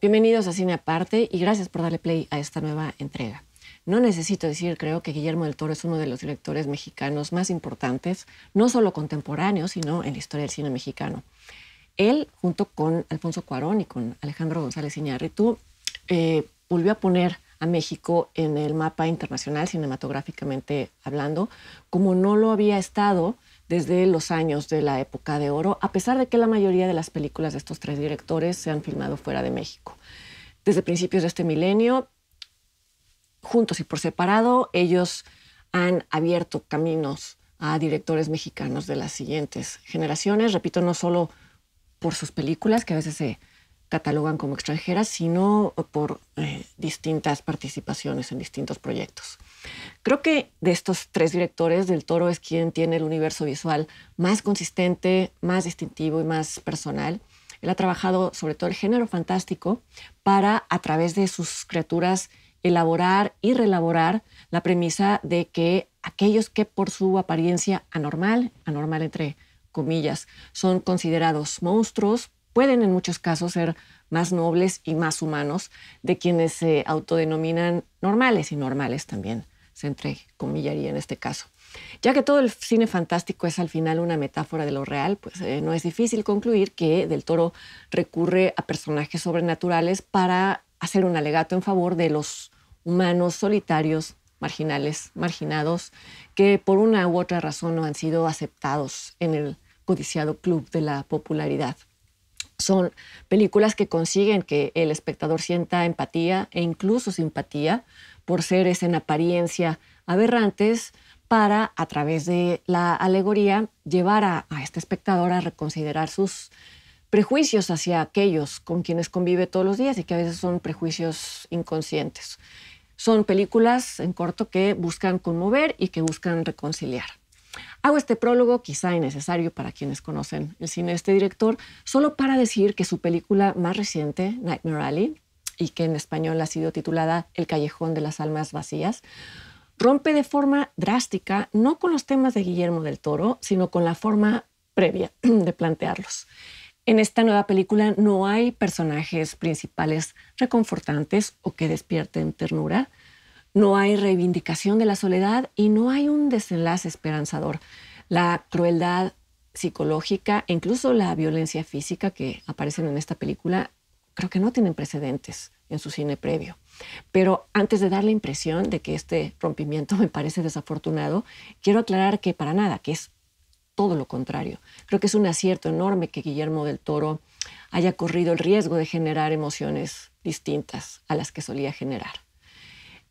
Bienvenidos a Cine Aparte y gracias por darle play a esta nueva entrega. No necesito decir, creo que Guillermo del Toro es uno de los directores mexicanos más importantes, no solo contemporáneos, sino en la historia del cine mexicano. Él, junto con Alfonso Cuarón y con Alejandro González Iñárritu, eh, volvió a poner a México en el mapa internacional cinematográficamente hablando, como no lo había estado desde los años de la época de oro, a pesar de que la mayoría de las películas de estos tres directores se han filmado fuera de México. Desde principios de este milenio, juntos y por separado, ellos han abierto caminos a directores mexicanos de las siguientes generaciones, repito, no solo por sus películas, que a veces se catalogan como extranjeras, sino por eh, distintas participaciones en distintos proyectos. Creo que de estos tres directores, Del Toro es quien tiene el universo visual más consistente, más distintivo y más personal. Él ha trabajado sobre todo el género fantástico para, a través de sus criaturas, elaborar y relaborar la premisa de que aquellos que por su apariencia anormal, anormal entre comillas, son considerados monstruos, pueden en muchos casos ser más nobles y más humanos de quienes se autodenominan normales y normales también se entrecomillaría en este caso. Ya que todo el cine fantástico es al final una metáfora de lo real, pues eh, no es difícil concluir que Del Toro recurre a personajes sobrenaturales para hacer un alegato en favor de los humanos solitarios, marginales, marginados, que por una u otra razón no han sido aceptados en el codiciado club de la popularidad. Son películas que consiguen que el espectador sienta empatía e incluso simpatía por seres en apariencia aberrantes para, a través de la alegoría, llevar a, este espectador a reconsiderar sus prejuicios hacia aquellos con quienes convive todos los días y que a veces son prejuicios inconscientes. Son películas en corto que buscan conmover y que buscan reconciliar. Hago este prólogo, quizá innecesario para quienes conocen el cine de este director, solo para decir que su película más reciente, Nightmare Alley, y que en español ha sido titulada El callejón de las almas vacías, rompe de forma drástica no con los temas de Guillermo del Toro, sino con la forma previa de plantearlos. En esta nueva película no hay personajes principales reconfortantes o que despierten ternura, no hay reivindicación de la soledad y no hay un desenlace esperanzador. La crueldad psicológica e incluso la violencia física que aparecen en esta película creo que no tienen precedentes en su cine previo. Pero antes de dar la impresión de que este rompimiento me parece desafortunado, quiero aclarar que para nada, que es todo lo contrario. Creo que es un acierto enorme que Guillermo del Toro haya corrido el riesgo de generar emociones distintas a las que solía generar.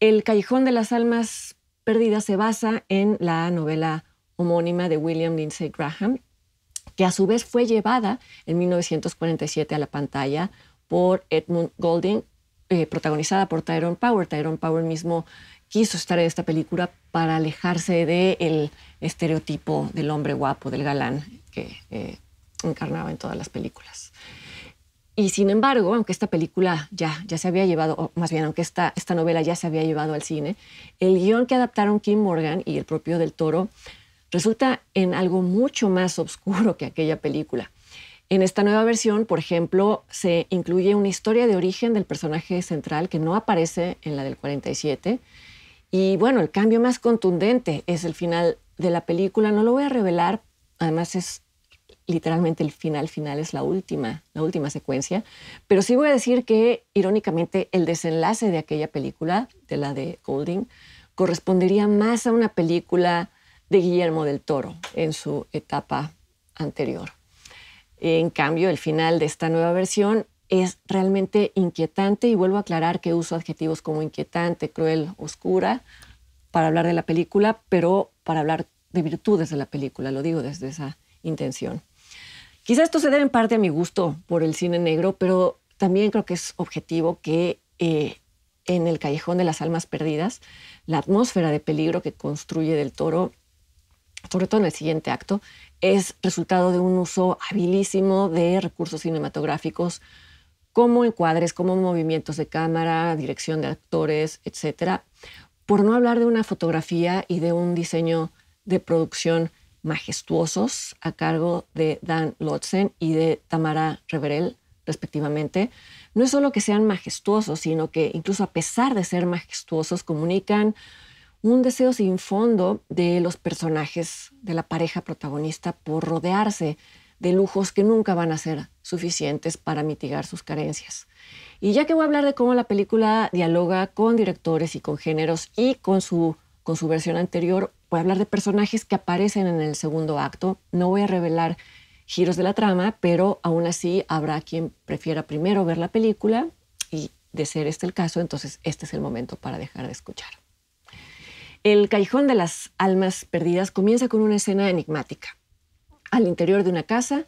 El Callejón de las Almas Perdidas se basa en la novela homónima de William Lindsay Graham, que a su vez fue llevada en 1947 a la pantalla por Edmund Golding, eh, protagonizada por Tyrone Power. Tyrone Power mismo quiso estar en esta película para alejarse del estereotipo del hombre guapo, del galán que eh, encarnaba en todas las películas. Y sin embargo, aunque esta película ya, ya se había llevado, o más bien, aunque esta, esta novela ya se había llevado al cine, el guión que adaptaron Kim Morgan y el propio Del Toro resulta en algo mucho más oscuro que aquella película. En esta nueva versión, por ejemplo, se incluye una historia de origen del personaje central que no aparece en la del 47. Y bueno, el cambio más contundente es el final de la película. No lo voy a revelar, además es literalmente el final final es la última, la última secuencia, pero sí voy a decir que irónicamente el desenlace de aquella película, de la de Golding, correspondería más a una película de Guillermo del Toro en su etapa anterior. En cambio, el final de esta nueva versión es realmente inquietante y vuelvo a aclarar que uso adjetivos como inquietante, cruel, oscura para hablar de la película, pero para hablar de virtudes de la película, lo digo desde esa intención. Quizá esto se debe en parte a mi gusto por el cine negro, pero también creo que es objetivo que eh, en el Callejón de las Almas Perdidas, la atmósfera de peligro que construye del toro, sobre todo en el siguiente acto, es resultado de un uso habilísimo de recursos cinematográficos como encuadres, como movimientos de cámara, dirección de actores, etc. Por no hablar de una fotografía y de un diseño de producción majestuosos a cargo de Dan Lotzen y de Tamara Reverel, respectivamente. No es solo que sean majestuosos, sino que incluso a pesar de ser majestuosos, comunican un deseo sin fondo de los personajes de la pareja protagonista por rodearse de lujos que nunca van a ser suficientes para mitigar sus carencias. Y ya que voy a hablar de cómo la película dialoga con directores y con géneros y con su, con su versión anterior, voy a hablar de personajes que aparecen en el segundo acto. No voy a revelar giros de la trama, pero aún así habrá quien prefiera primero ver la película y de ser este el caso, entonces este es el momento para dejar de escuchar. El Callejón de las Almas Perdidas comienza con una escena enigmática. Al interior de una casa,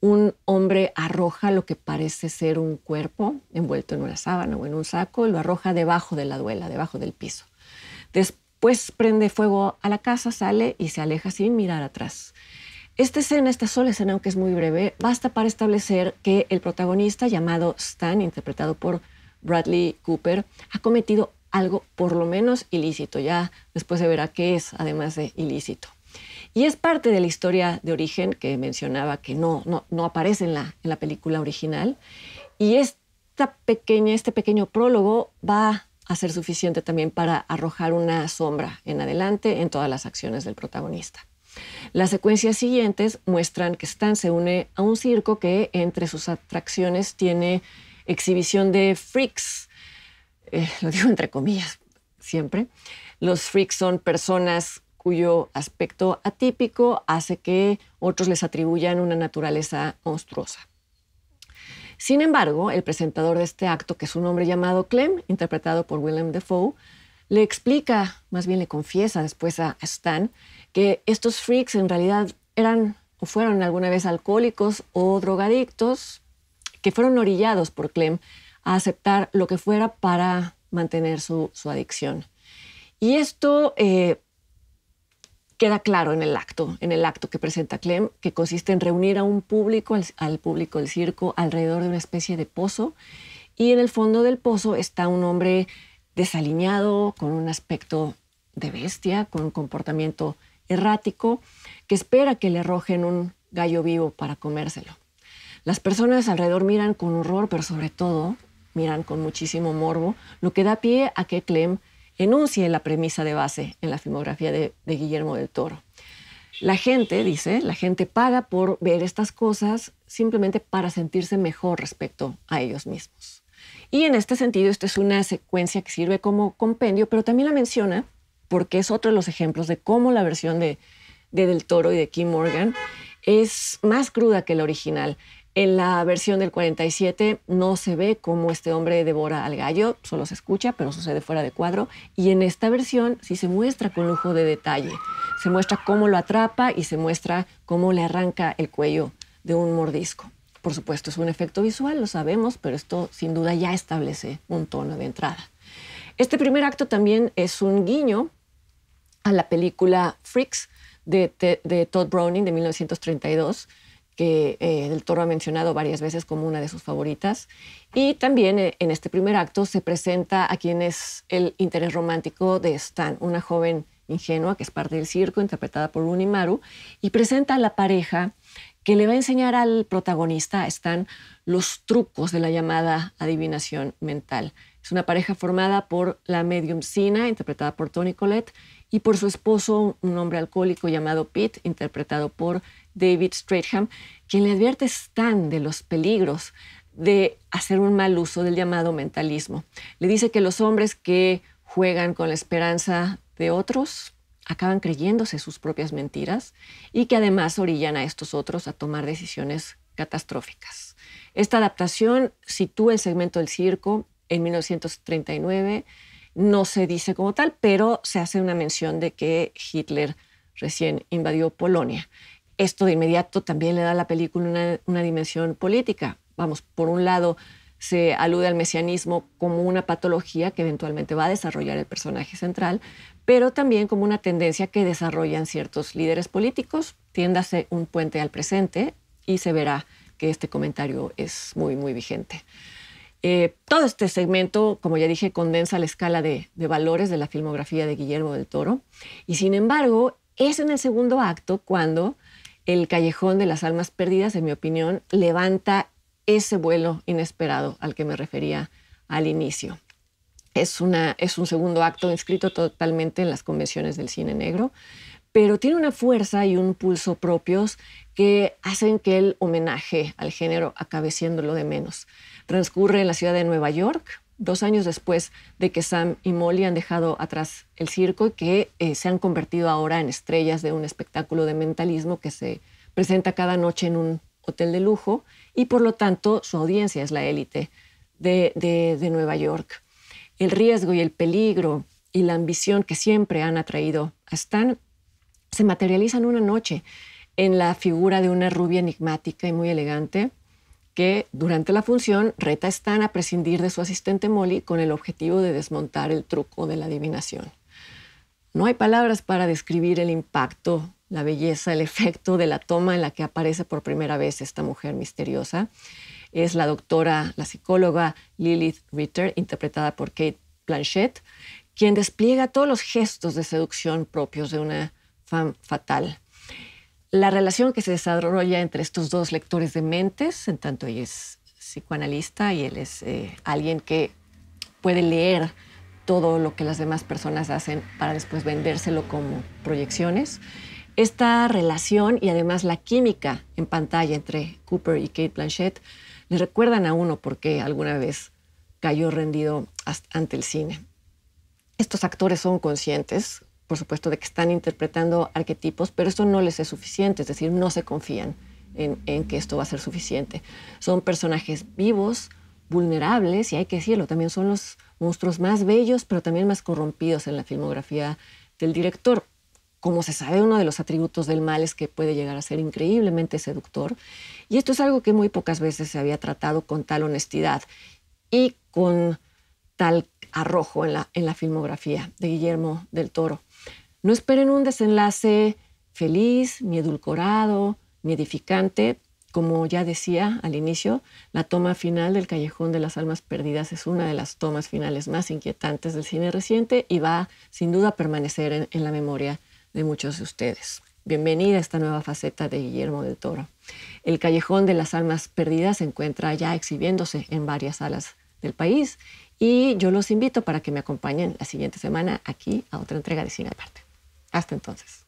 un hombre arroja lo que parece ser un cuerpo envuelto en una sábana o en un saco lo arroja debajo de la duela, debajo del piso. Después prende fuego a la casa, sale y se aleja sin mirar atrás. Esta escena, esta sola escena, aunque es muy breve, basta para establecer que el protagonista llamado Stan, interpretado por Bradley Cooper, ha cometido algo por lo menos ilícito. Ya después se verá qué es, además de ilícito. Y es parte de la historia de origen que mencionaba que no, no, aparece en la, en la película original. Y esta pequeña, este pequeño prólogo va a ser suficiente también para arrojar una sombra en adelante en todas las acciones del protagonista. Las secuencias siguientes muestran que Stan se une a un circo que entre sus atracciones tiene exhibición de freaks, eh, lo digo entre comillas siempre, los freaks son personas cuyo aspecto atípico hace que otros les atribuyan una naturaleza monstruosa. Sin embargo, el presentador de este acto, que es un hombre llamado Clem, interpretado por Willem Defoe, le explica, más bien le confiesa después a Stan, que estos freaks en realidad eran o fueron alguna vez alcohólicos o drogadictos, que fueron orillados por Clem a aceptar lo que fuera para mantener su, adicción. Y esto eh, queda claro en el acto, en el acto que presenta Clem, que consiste en reunir a un público, al, público del circo, alrededor de una especie de pozo. Y en el fondo del pozo está un hombre desaliñado, con un aspecto de bestia, con un comportamiento errático, que espera que le arrojen un gallo vivo para comérselo. Las personas alrededor miran con horror, pero sobre todo miran con muchísimo morbo, lo que da pie a que Clem enuncie la premisa de base en la filmografía de, Guillermo del Toro. La gente, dice, la gente paga por ver estas cosas simplemente para sentirse mejor respecto a ellos mismos. Y en este sentido, esta es una secuencia que sirve como compendio, pero también la menciona porque es otro de los ejemplos de cómo la versión de, de Del Toro y de Kim Morgan es más cruda que la original. En la versión del 47 no se ve cómo este hombre devora al gallo, solo se escucha, pero sucede fuera de cuadro. Y en esta versión sí se muestra con lujo de detalle. Se muestra cómo lo atrapa y se muestra cómo le arranca el cuello de un mordisco. Por supuesto, es un efecto visual, lo sabemos, pero esto sin duda ya establece un tono de entrada. Este primer acto también es un guiño a la película Freaks de, Todd Browning de 1932 que el eh, del Toro ha mencionado varias veces como una de sus favoritas. Y también eh, en este primer acto se presenta a quien es el interés romántico de Stan, una joven ingenua que es parte del circo, interpretada por Unimaru, y presenta a la pareja que le va a enseñar al protagonista, a Stan, los trucos de la llamada adivinación mental. Es una pareja formada por la medium Sina, interpretada por Tony Collette, y por su esposo, un hombre alcohólico llamado Pete, interpretado por David Stratham, quien le advierte Stan de los peligros de hacer un mal uso del llamado mentalismo. Le dice que los hombres que juegan con la esperanza de otros acaban creyéndose sus propias mentiras y que además orillan a estos otros a tomar decisiones catastróficas. Esta adaptación sitúa el segmento del circo en 1939 no se dice como tal, pero se hace una mención de que Hitler recién invadió Polonia. Esto de inmediato también le da a la película una, dimensión política. Vamos, por un lado, se alude al mesianismo como una patología que eventualmente va a desarrollar el personaje central, pero también como una tendencia que desarrollan ciertos líderes políticos. Tiéndase un puente al presente y se verá que este comentario es muy, muy vigente. Eh, todo este segmento, como ya dije, condensa la escala de, valores de la filmografía de Guillermo del Toro. Y sin embargo, es en el segundo acto cuando el Callejón de las Almas Perdidas, en mi opinión, levanta ese vuelo inesperado al que me refería al inicio. Es, es un segundo acto inscrito totalmente en las convenciones del cine negro pero tiene una fuerza y un pulso propios que hacen que el homenaje al género acabe lo de menos. Transcurre en la ciudad de Nueva York, dos años después de que Sam y Molly han dejado atrás el circo y que eh, se han convertido ahora en estrellas de un espectáculo de mentalismo que se presenta cada noche en un hotel de lujo y por lo tanto su audiencia es la élite de, de, de Nueva York. El riesgo y el peligro y la ambición que siempre han atraído a Stan se materializan una noche en la figura de una rubia enigmática y muy elegante que durante la función reta a Stan a prescindir de su asistente Molly con el objetivo de desmontar el truco de la adivinación. No hay palabras para describir el impacto, la belleza, el efecto de la toma en la que aparece por primera vez esta mujer misteriosa. Es la doctora, la psicóloga Lilith Ritter, interpretada por Kate Blanchett, quien despliega todos los gestos de seducción propios de una fatal. La relación que se desarrolla entre estos dos lectores de mentes, en tanto él es psicoanalista y él es eh, alguien que puede leer todo lo que las demás personas hacen para después vendérselo como proyecciones. Esta relación y además la química en pantalla entre Cooper y Kate Blanchett le recuerdan a uno porque alguna vez cayó rendido ante el cine. Estos actores son conscientes, por supuesto, de que están interpretando arquetipos, pero esto no les es suficiente, es decir, no se confían en, que esto va a ser suficiente. Son personajes vivos, vulnerables, y hay que decirlo, también son los monstruos más bellos, pero también más corrompidos en la filmografía del director. Como se sabe, uno de los atributos del mal es que puede llegar a ser increíblemente seductor. Y esto es algo que muy pocas veces se había tratado con tal honestidad y con tal arrojo en la filmografía de Guillermo del Toro. No esperen un desenlace feliz, ni edulcorado, ni edificante. Como ya decía al inicio, la toma final del Callejón de las Almas Perdidas es una de las tomas finales más inquietantes del cine reciente y va sin duda a permanecer en, la memoria de muchos de ustedes. Bienvenida a esta nueva faceta de Guillermo del Toro. El Callejón de las Almas Perdidas se encuentra ya exhibiéndose en varias salas del país y yo los invito para que me acompañen la siguiente semana aquí a otra entrega de Cine Aparte. Hasta entonces.